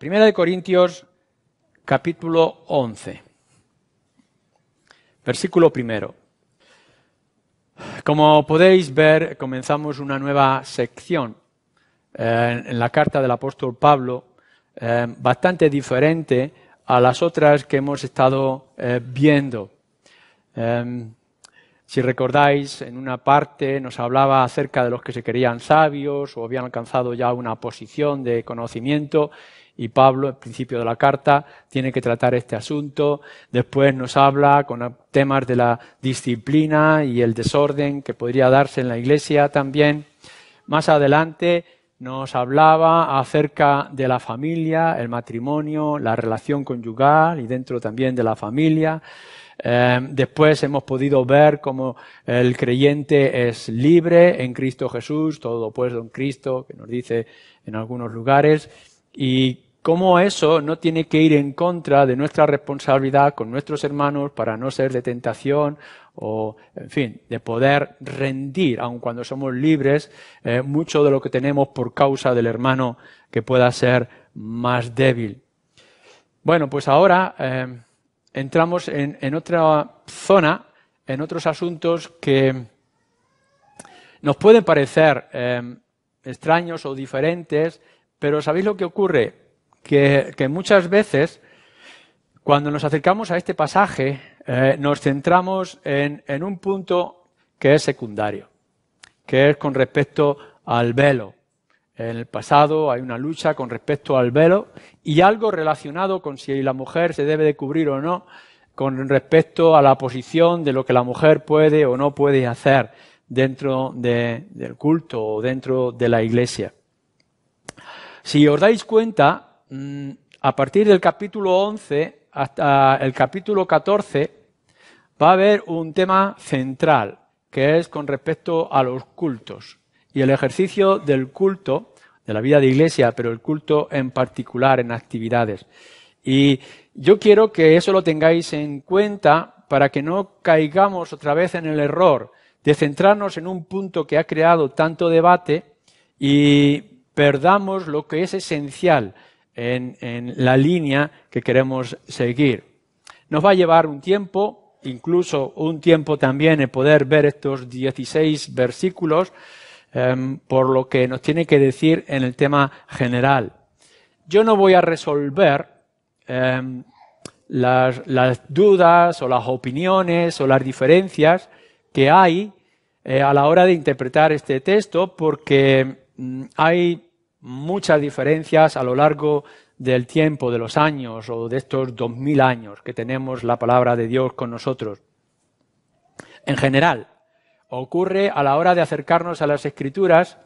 Primera de Corintios, capítulo 11, versículo primero. Como podéis ver, comenzamos una nueva sección eh, en la carta del apóstol Pablo, eh, bastante diferente a las otras que hemos estado eh, viendo. Si recordáis, en una parte nos hablaba acerca de los que se querían sabios o habían alcanzado ya una posición de conocimiento y Pablo, al principio de la carta, tiene que tratar este asunto. Después nos habla con temas de la disciplina y el desorden que podría darse en la iglesia también. Más adelante nos hablaba acerca de la familia, el matrimonio, la relación conyugal y dentro también de la familia. Em, después hemos podido ver cómo el creyente es libre en Cristo Jesús, todo pues en Cristo, que nos dice en algunos lugares, y cómo eso no tiene que ir en contra de nuestra responsabilidad con nuestros hermanos para no ser de tentación o, en fin, de poder rendir, aun cuando somos libres, eh, mucho de lo que tenemos por causa del hermano que pueda ser más débil. Bueno, pues ahora... Em, entramos en, otra zona, en otros asuntos que nos pueden parecer em, extraños o diferentes, pero ¿sabéis lo que ocurre? Que, muchas veces, cuando nos acercamos a este pasaje, eh, nos centramos en un punto que es secundario, que es con respecto al velo. En el pasado hay una lucha con respecto al velo y algo relacionado con si la mujer se debe de cubrir o no con respecto a la posición de lo que la mujer puede o no puede hacer dentro del culto o dentro de la iglesia. Si os dais cuenta, mm, a partir del capítulo 11 hasta el capítulo 14 va a haber un tema central, que es con respecto a los cultos. Y el ejercicio del culto, de la vida de iglesia, pero el culto en particular, en actividades. Y yo quiero que eso lo tengáis en cuenta para que no caigamos otra vez en el error de centrarnos en un punto que ha creado tanto debate y perdamos lo que es esencial en, la línea que queremos seguir. Nos va a llevar un tiempo, incluso un tiempo también en poder ver estos 16 versículos, Em, por lo que nos tiene que decir en el tema general. Yo no voy a resolver em, las, dudas o las opiniones o las diferencias que hay eh, a la hora de interpretar este texto porque mm, hay muchas diferencias a lo largo del tiempo, de los años o de estos dos mil años que tenemos la palabra de Dios con nosotros. En general, ocurre a la hora de acercarnos a las escrituras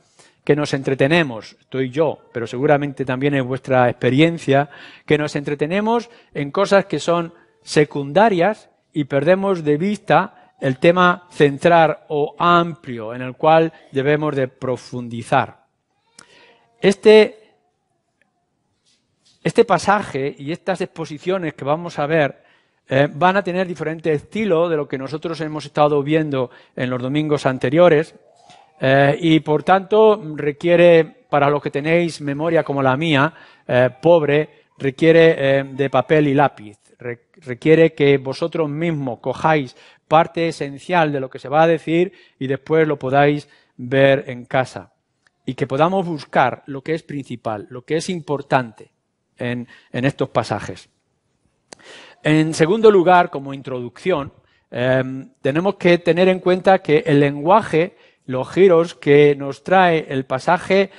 que nos entretenemos, estoy yo, pero seguramente también es vuestra experiencia, que nos entretenemos en cosas que son secundarias y perdemos de vista el tema central o amplio en el cual debemos de profundizar. Este, este pasaje y estas exposiciones que vamos a ver eh, van a tener diferente estilo de lo que nosotros hemos estado viendo en los domingos anteriores eh, y por tanto requiere, para los que tenéis memoria como la mía, eh, pobre, requiere de papel y lápiz, requiere que vosotros mismos cojáis parte esencial de lo que se va a decir y después lo podáis ver en casa y que podamos buscar lo que es principal, lo que es importante en estos pasajes. En segundo lugar, como introducción, em, tenemos que tener en cuenta que el lenguaje, los giros que nos trae el pasaje,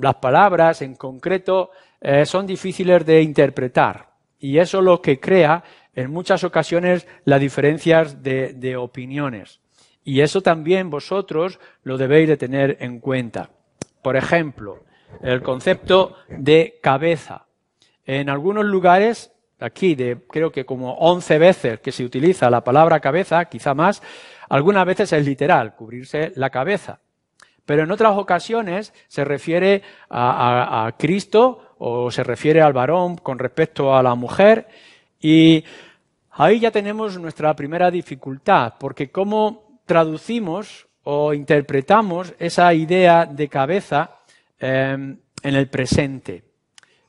las palabras en concreto, eh, son difíciles de interpretar. Y eso es lo que crea en muchas ocasiones las diferencias de, de opiniones. Y eso también vosotros lo debéis de tener en cuenta. Por ejemplo, el concepto de cabeza. En algunos lugares aquí de creo que como 11 veces que se utiliza la palabra cabeza, quizá más, algunas veces es literal, cubrirse la cabeza. Pero en otras ocasiones se refiere a, Cristo o se refiere al varón con respecto a la mujer y ahí ya tenemos nuestra primera dificultad, porque cómo traducimos o interpretamos esa idea de cabeza eh, en el presente.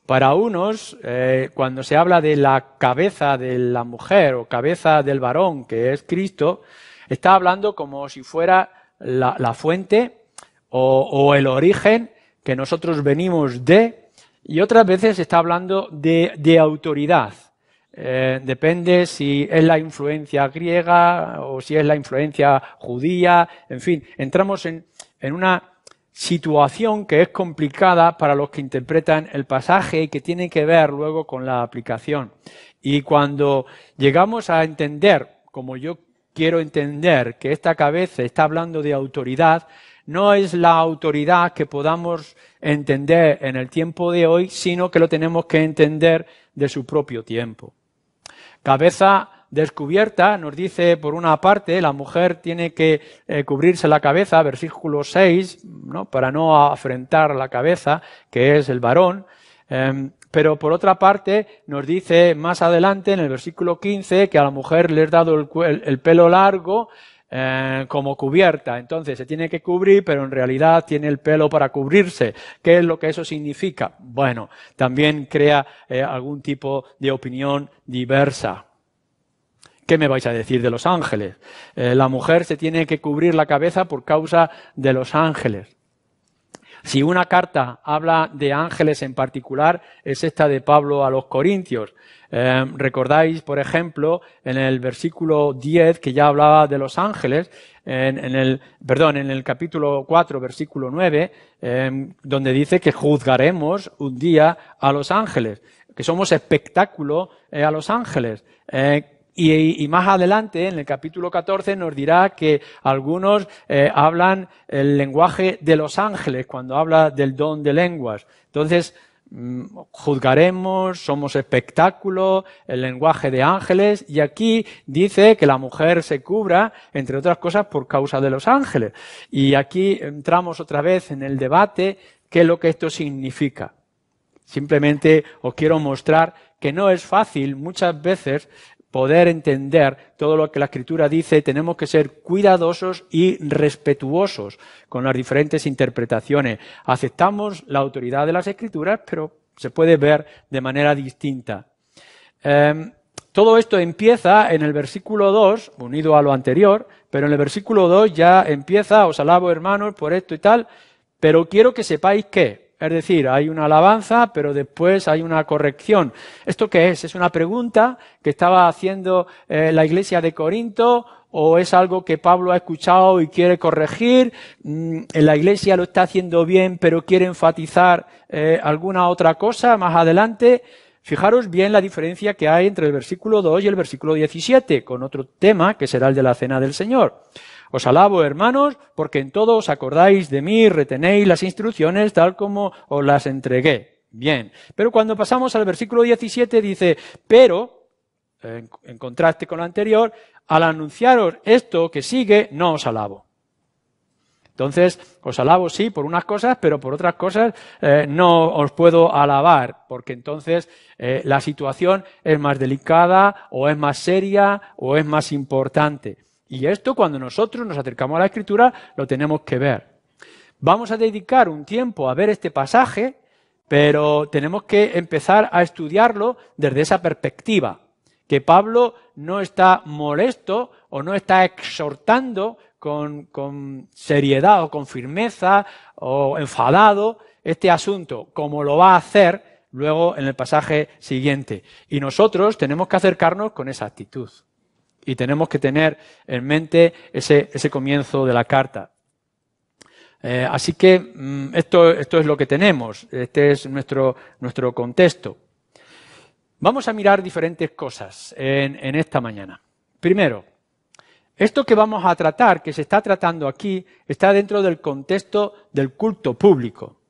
Para unos, eh, cuando se habla de la cabeza de la mujer o cabeza del varón, que es Cristo, está hablando como si fuera la, fuente o, el origen que nosotros venimos de, y otras veces está hablando de, autoridad. Eh, depende si es la influencia griega o si es la influencia judía, en fin, entramos en una situación que es complicada para los que interpretan el pasaje y que tiene que ver luego con la aplicación. Y cuando llegamos a entender, como yo quiero entender, que esta cabeza está hablando de autoridad, no es la autoridad que podamos entender en el tiempo de hoy, sino que lo tenemos que entender de su propio tiempo. Cabeza descubierta, nos dice, por una parte, la mujer tiene que eh, cubrirse la cabeza, versículo 6, para no afrentar la cabeza, que es el varón. Em, pero por otra parte, nos dice más adelante, en el versículo 15, que a la mujer le es dado el, pelo largo eh, como cubierta. Entonces, se tiene que cubrir, pero en realidad tiene el pelo para cubrirse. ¿Qué es lo que eso significa? Bueno, también crea eh, algún tipo de opinión diversa. ¿Qué me vais a decir de los ángeles? Eh, la mujer se tiene que cubrir la cabeza por causa de los ángeles. Si una carta habla de ángeles en particular, es esta de Pablo a los Corintios. Eh, recordáis, por ejemplo, en el versículo 10 que ya hablaba de los ángeles, en, el, perdón, en el capítulo 4, versículo 9, eh, donde dice que juzgaremos un día a los ángeles, que somos espectáculo a los ángeles. Y, más adelante, en el capítulo 14, nos dirá que algunos eh, hablan el lenguaje de los ángeles cuando habla del don de lenguas. Entonces, mm, juzgaremos, somos espectáculo, el lenguaje de ángeles, y aquí dice que la mujer se cubra, entre otras cosas, por causa de los ángeles. Y aquí entramos otra vez en el debate, qué es lo que esto significa. Simplemente os quiero mostrar que no es fácil muchas veces poder entender todo lo que la escritura dice, tenemos que ser cuidadosos y respetuosos con las diferentes interpretaciones. Aceptamos la autoridad de las escrituras, pero se puede ver de manera distinta. Em, todo esto empieza en el versículo 2, unido a lo anterior, pero en el versículo 2 ya empieza, os alabo hermanos por esto y tal, pero quiero que sepáis que es decir, hay una alabanza, pero después hay una corrección. ¿Esto qué es? ¿Es una pregunta que estaba haciendo eh, la iglesia de Corinto o es algo que Pablo ha escuchado y quiere corregir, mm, eh, la iglesia lo está haciendo bien, pero quiere enfatizar eh, alguna otra cosa más adelante. Fijaros bien la diferencia que hay entre el versículo 2 y el versículo 17, con otro tema que será el de la cena del Señor. Os alabo, hermanos, porque en todo os acordáis de mí, retenéis las instrucciones tal como os las entregué. Bien. Pero cuando pasamos al versículo 17 dice, pero, en, contraste con lo anterior, al anunciaros esto que sigue, no os alabo. Entonces, os alabo sí por unas cosas, pero por otras cosas eh, no os puedo alabar, porque entonces eh, la situación es más delicada o es más seria o es más importante. Y esto cuando nosotros nos acercamos a la escritura lo tenemos que ver. Vamos a dedicar un tiempo a ver este pasaje, pero tenemos que empezar a estudiarlo desde esa perspectiva, que Pablo no está molesto o no está exhortando con, con seriedad o con firmeza o enfadado este asunto, como lo va a hacer luego en el pasaje siguiente. Y nosotros tenemos que acercarnos con esa actitud. Y tenemos que tener en mente ese, comienzo de la carta. Eh, así que mm, esto, es lo que tenemos, este es nuestro, contexto. Vamos a mirar diferentes cosas en, esta mañana. Primero, esto que vamos a tratar, que se está tratando aquí, está dentro del contexto del culto público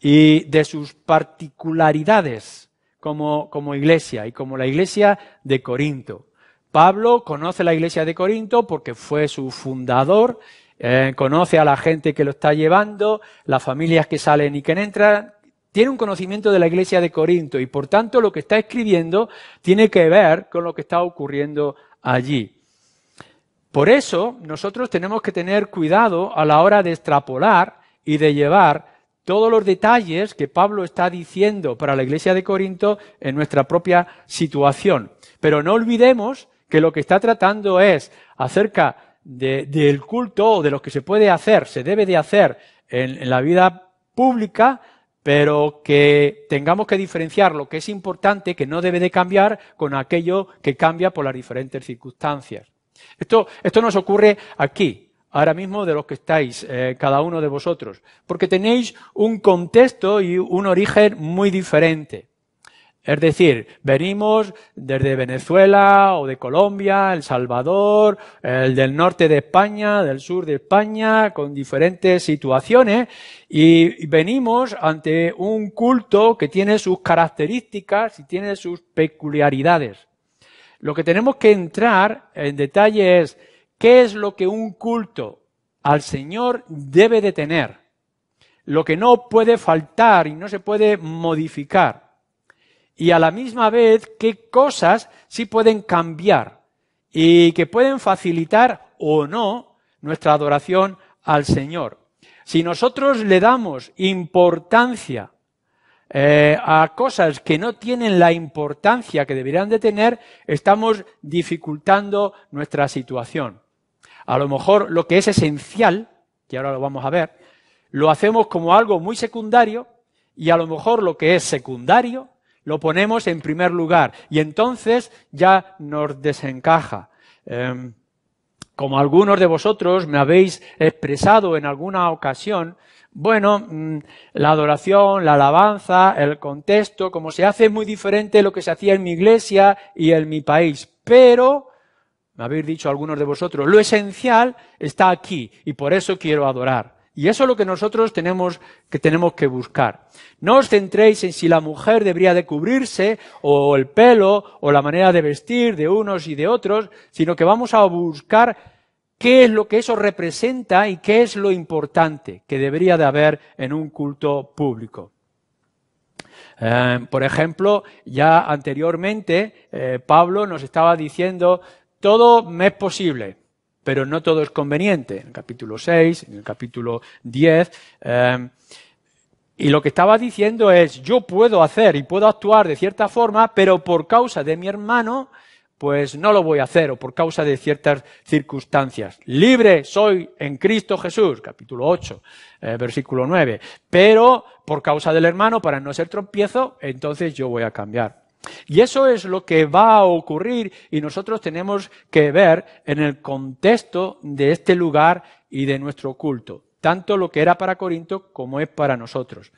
y de sus particularidades como iglesia y como la iglesia de Corinto. Pablo conoce la iglesia de Corinto porque fue su fundador, eh, conoce a la gente que lo está llevando, las familias que salen y que entran, tiene un conocimiento de la iglesia de Corinto y por tanto lo que está escribiendo tiene que ver con lo que está ocurriendo allí. Por eso nosotros tenemos que tener cuidado a la hora de extrapolar y de llevar todos los detalles que Pablo está diciendo para la iglesia de Corinto en nuestra propia situación. Pero no olvidemos que lo que está tratando es acerca del culto, de lo que se puede hacer, se debe de hacer en, la vida pública, pero que tengamos que diferenciar lo que es importante, que no debe de cambiar, con aquello que cambia por las diferentes circunstancias. Esto, esto nos ocurre aquí, ahora mismo, de los que estáis, eh, cada uno de vosotros, porque tenéis un contexto y un origen muy diferente. Es decir, venimos desde Venezuela o de Colombia, El Salvador, el del norte de España, del sur de España, con diferentes situaciones, y venimos ante un culto que tiene sus características y tiene sus peculiaridades. Lo que tenemos que entrar en detalle es qué es lo que un culto al Señor debe de tener, lo que no puede faltar y no se puede modificar y a la misma vez qué cosas sí pueden cambiar y que pueden facilitar o no nuestra adoración al Señor. Si nosotros le damos importancia eh, a cosas que no tienen la importancia que deberían de tener, estamos dificultando nuestra situación. A lo mejor lo que es esencial, que ahora lo vamos a ver, lo hacemos como algo muy secundario y a lo mejor lo que es secundario lo ponemos en primer lugar y entonces ya nos desencaja. Em, como algunos de vosotros me habéis expresado en alguna ocasión, bueno, mm, la adoración, la alabanza, el contexto, como se hace muy diferente lo que se hacía en mi iglesia y en mi país. Pero, me habéis dicho algunos de vosotros, lo esencial está aquí y por eso quiero adorar. Y eso es lo que nosotros tenemos que, tenemos que buscar. No os centréis en si la mujer debería de cubrirse, o el pelo, o la manera de vestir de unos y de otros, sino que vamos a buscar qué es lo que eso representa y qué es lo importante que debería de haber en un culto público. Eh, por ejemplo, ya anteriormente eh, Pablo nos estaba diciendo, todo me es posible pero no todo es conveniente. En el capítulo 6, en el capítulo 10. Em, y lo que estaba diciendo es, yo puedo hacer y puedo actuar de cierta forma, pero por causa de mi hermano, pues no lo voy a hacer, o por causa de ciertas circunstancias. Libre soy en Cristo Jesús, capítulo 8, eh, versículo 9. Pero por causa del hermano, para no ser tropiezo, entonces yo voy a cambiar. Y eso es lo que va a ocurrir y nosotros tenemos que ver en el contexto de este lugar y de nuestro culto, tanto lo que era para Corinto como es para nosotros.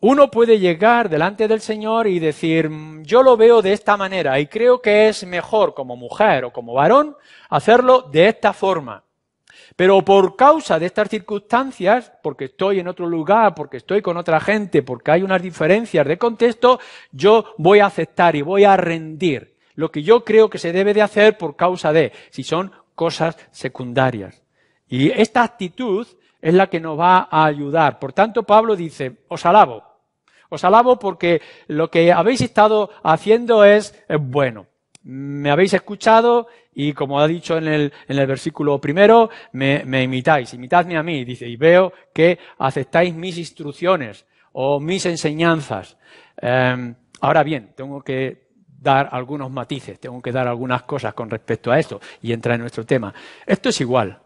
Uno puede llegar delante del Señor y decir, mm, yo lo veo de esta manera y creo que es mejor como mujer o como varón hacerlo de esta forma. Pero por causa de estas circunstancias, porque estoy en otro lugar, porque estoy con otra gente, porque hay unas diferencias de contexto, yo voy a aceptar y voy a rendir lo que yo creo que se debe de hacer por causa de, si son cosas secundarias. Y esta actitud es la que nos va a ayudar. Por tanto, Pablo dice, os alabo. Os alabo porque lo que habéis estado haciendo es, bueno. Me habéis escuchado y como ha dicho en el, en el versículo primero, me, imitáis, imitadme a mí, dice, y veo que aceptáis mis instrucciones o mis enseñanzas. Em, ahora bien, tengo que dar algunos matices, tengo que dar algunas cosas con respecto a esto y entra en nuestro tema. Esto es igual.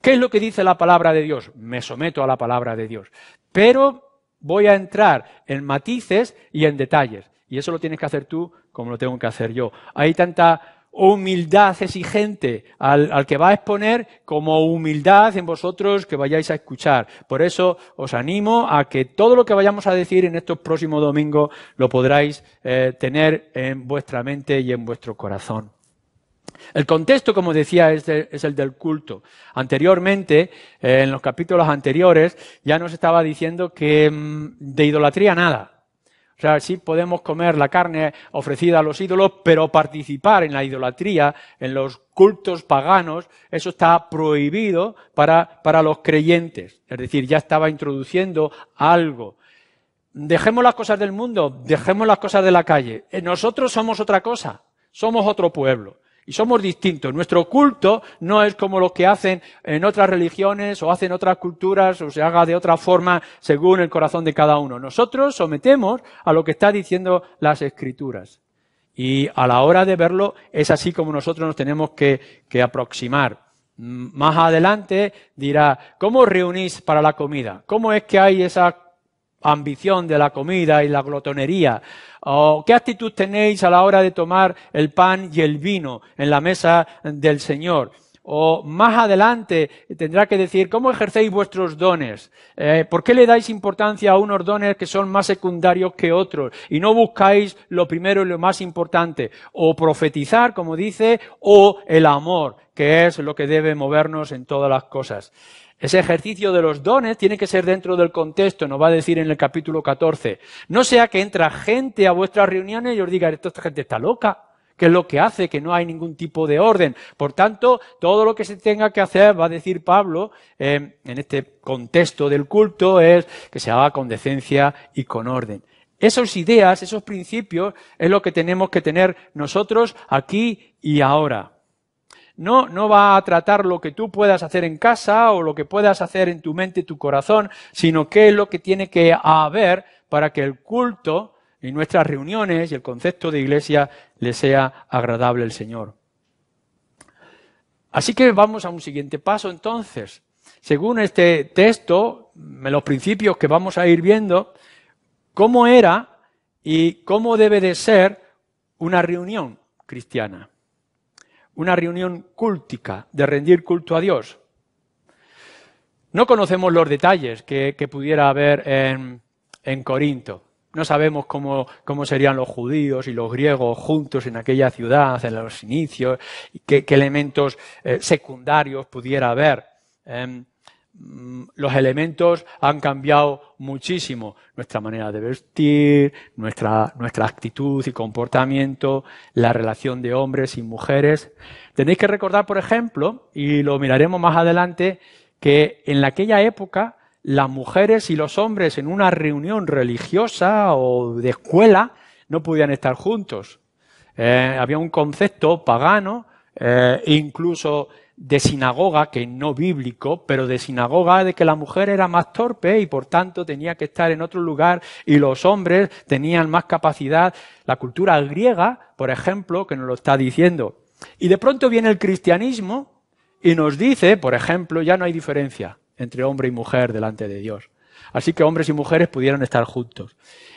¿Qué es lo que dice la palabra de Dios? Me someto a la palabra de Dios. Pero voy a entrar en matices y en detalles. Y eso lo tienes que hacer tú como lo tengo que hacer yo. Hay tanta humildad exigente al, al, que va a exponer como humildad en vosotros que vayáis a escuchar. Por eso os animo a que todo lo que vayamos a decir en estos próximos domingos lo podráis eh, tener en vuestra mente y en vuestro corazón. El contexto, como decía, es, es el del culto. Anteriormente, eh, en los capítulos anteriores, ya nos estaba diciendo que mm, de idolatría nada o sea, sí podemos comer la carne ofrecida a los ídolos, pero participar en la idolatría, en los cultos paganos, eso está prohibido para, para los creyentes. Es decir, ya estaba introduciendo algo. Dejemos las cosas del mundo, dejemos las cosas de la calle. Eh, nosotros somos otra cosa, somos otro pueblo. Y somos distintos. Nuestro culto no es como lo que hacen en otras religiones o hacen otras culturas o se haga de otra forma según el corazón de cada uno. Nosotros sometemos a lo que está diciendo las escrituras. Y a la hora de verlo es así como nosotros nos tenemos que, que aproximar. Más adelante dirá, ¿cómo reunís para la comida? ¿Cómo es que hay esa ambición de la comida y la glotonería? ¿O qué actitud tenéis a la hora de tomar el pan y el vino en la mesa del Señor? o más adelante tendrá que decir cómo ejercéis vuestros dones, eh, por qué le dais importancia a unos dones que son más secundarios que otros y no buscáis lo primero y lo más importante, o profetizar, como dice, o el amor, que es lo que debe movernos en todas las cosas. Ese ejercicio de los dones tiene que ser dentro del contexto, nos va a decir en el capítulo 14. No sea que entra gente a vuestras reuniones y os diga, esta gente está loca que es lo que hace que no hay ningún tipo de orden. Por tanto, todo lo que se tenga que hacer, va a decir Pablo, eh, en este contexto del culto, es que se haga con decencia y con orden. Esas ideas, esos principios, es lo que tenemos que tener nosotros aquí y ahora. No, no va a tratar lo que tú puedas hacer en casa o lo que puedas hacer en tu mente, tu corazón, sino qué es lo que tiene que haber para que el culto y nuestras reuniones y el concepto de iglesia le sea agradable al Señor. Así que vamos a un siguiente paso entonces. Según este texto, los principios que vamos a ir viendo, cómo era y cómo debe de ser una reunión cristiana, una reunión cúltica, de rendir culto a Dios. No conocemos los detalles que, pudiera haber en Corinto. No sabemos cómo, serían los judíos y los griegos juntos en aquella ciudad, en los inicios, y qué, elementos eh, secundarios pudiera haber. Em, mm, los elementos han cambiado muchísimo. Nuestra manera de vestir, nuestra, nuestra actitud y comportamiento, la relación de hombres y mujeres. Tenéis que recordar, por ejemplo, y lo miraremos más adelante, que en aquella época las mujeres y los hombres en una reunión religiosa o de escuela no podían estar juntos. Eh, había un concepto pagano, eh, incluso de sinagoga, que no bíblico, pero de sinagoga de que la mujer era más torpe y por tanto tenía que estar en otro lugar y los hombres tenían más capacidad. La cultura griega, por ejemplo, que nos lo está diciendo. Y de pronto viene el cristianismo y nos dice, por ejemplo, ya no hay diferencia entre hombre y mujer delante de Dios. Así que hombres y mujeres pudieron estar juntos.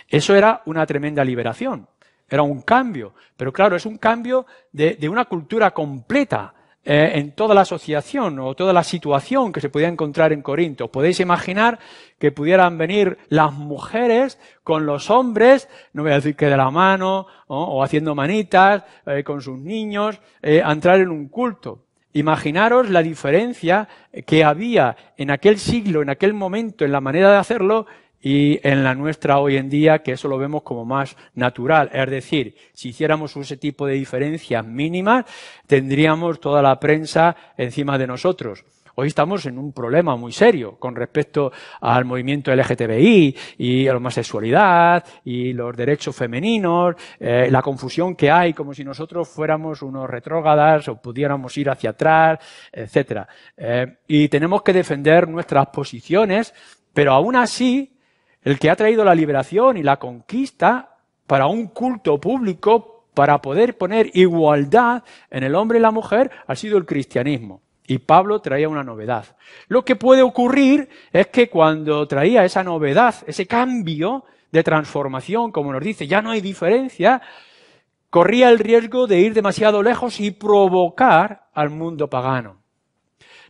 Eso era una tremenda liberación, era un cambio, pero claro, es un cambio de, una cultura completa eh, en toda la asociación o toda la situación que se podía encontrar en Corinto. Podéis imaginar que pudieran venir las mujeres con los hombres, no voy a decir que de la mano, o, haciendo manitas, eh, con sus niños, eh, a entrar en un culto. Imaginaros la diferencia que había en aquel siglo, en aquel momento, en la manera de hacerlo y en la nuestra hoy en día, que eso lo vemos como más natural. Es decir, si hiciéramos ese tipo de diferencias mínimas, tendríamos toda la prensa encima de nosotros. Hoy estamos en un problema muy serio con respecto al movimiento LGTBI y a la homosexualidad y los derechos femeninos, eh, la confusión que hay como si nosotros fuéramos unos retrógadas o pudiéramos ir hacia atrás, etcétera. Eh, y tenemos que defender nuestras posiciones, pero aún así, el que ha traído la liberación y la conquista para un culto público para poder poner igualdad en el hombre y la mujer ha sido el cristianismo. Y Pablo traía una novedad. Lo que puede ocurrir es que cuando traía esa novedad, ese cambio de transformación, como nos dice, ya no hay diferencia, corría el riesgo de ir demasiado lejos y provocar al mundo pagano.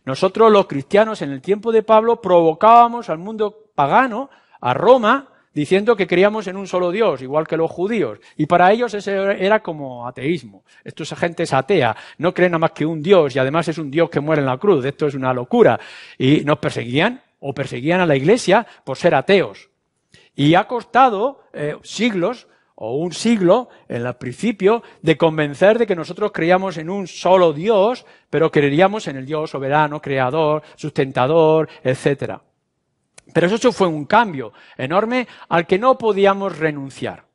Nosotros los cristianos en el tiempo de Pablo provocábamos al mundo pagano, a Roma, diciendo que creíamos en un solo Dios, igual que los judíos. Y para ellos ese era como ateísmo. Esto agentes gente es atea, no creen nada más que un Dios y además es un Dios que muere en la cruz. Esto es una locura. Y nos perseguían o perseguían a la iglesia por ser ateos. Y ha costado eh, siglos o un siglo en el principio de convencer de que nosotros creíamos en un solo Dios, pero creeríamos en el Dios soberano, creador, sustentador, etcétera. Pero eso fue un cambio enorme al que no podíamos renunciar.